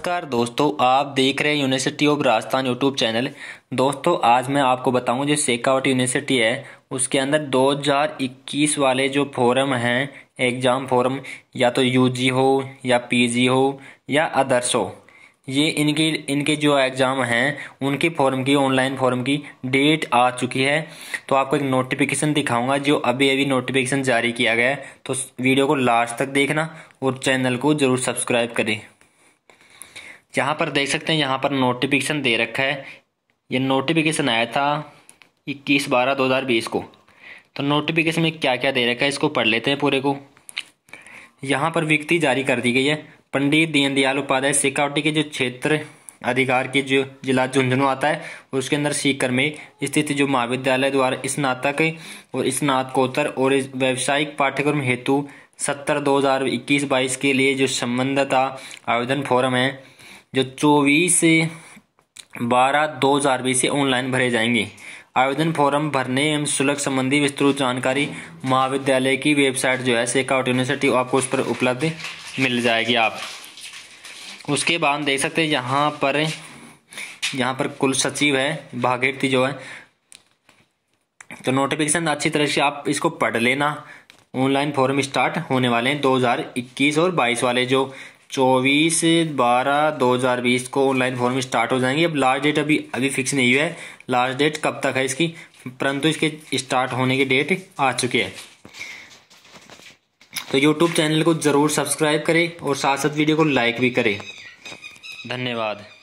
नमस्कार दोस्तों आप देख रहे हैं university of Rajasthan YouTube channel दोस्तों आज मैं आपको बताऊं जो शेखावट यूनिवर्सिटी है उसके अंदर 2021 वाले जो फॉरम हैं एग्ज़ाम फॉरम या तो यूजी हो या पीजी हो या अदर्स हो ये इनकी इनके जो एग्ज़ाम हैं उनकी फॉर्म की ऑनलाइन फॉर्म की डेट आ चुकी है तो आपको एक नोटिफिकेशन दिखाऊंगा जो अभी अभी नोटिफिकेशन जारी किया गया है तो वीडियो को लास्ट तक देखना और चैनल को ज़रूर सब्सक्राइब करें जहाँ पर देख सकते हैं यहाँ पर नोटिफिकेशन दे रखा है ये नोटिफिकेशन आया था इक्कीस बारह दो हज़ार बीस को तो नोटिफिकेशन में क्या क्या दे रखा है इसको पढ़ लेते हैं पूरे को यहाँ पर विज्ञप्ति जारी कर दी गई है पंडित दीनदयाल उपाध्याय सिकावटी के जो क्षेत्र अधिकार के जो जिला झुंझुनू आता है उसके अंदर सीकर में स्थित जो महाविद्यालय द्वारा स्नातक और स्नातकोत्तर और व्यावसायिक पाठ्यक्रम हेतु सत्तर दो हज़ार इक्कीस बाईस के लिए जो संबंधता आवेदन फॉरम है जो चौबीस बारह दो हज़ार बीस से ऑनलाइन भरे जाएंगे आवेदन फॉर्म भरने एवं शुल्क संबंधी विस्तृत जानकारी महाविद्यालय की वेबसाइट जो है सेकाउट यूनिवर्सिटी आपको उस पर उपलब्ध मिल जाएगी आप उसके बाद देख सकते हैं यहाँ पर यहाँ पर कुल सचिव है भागीरथी जो है तो नोटिफिकेशन अच्छी तरह से आप इसको पढ़ लेना ऑनलाइन फॉर्म स्टार्ट होने वाले हैं 2021 और 22 वाले जो चौबीस बारह दो हज़ार बीस को ऑनलाइन फॉर्म स्टार्ट हो जाएंगे अब लास्ट डेट अभी अभी फिक्स नहीं हुआ है लास्ट डेट कब तक है इसकी परंतु इसके स्टार्ट होने की डेट आ चुकी है तो यूट्यूब चैनल को ज़रूर सब्सक्राइब करें और साथ साथ वीडियो को लाइक भी करें धन्यवाद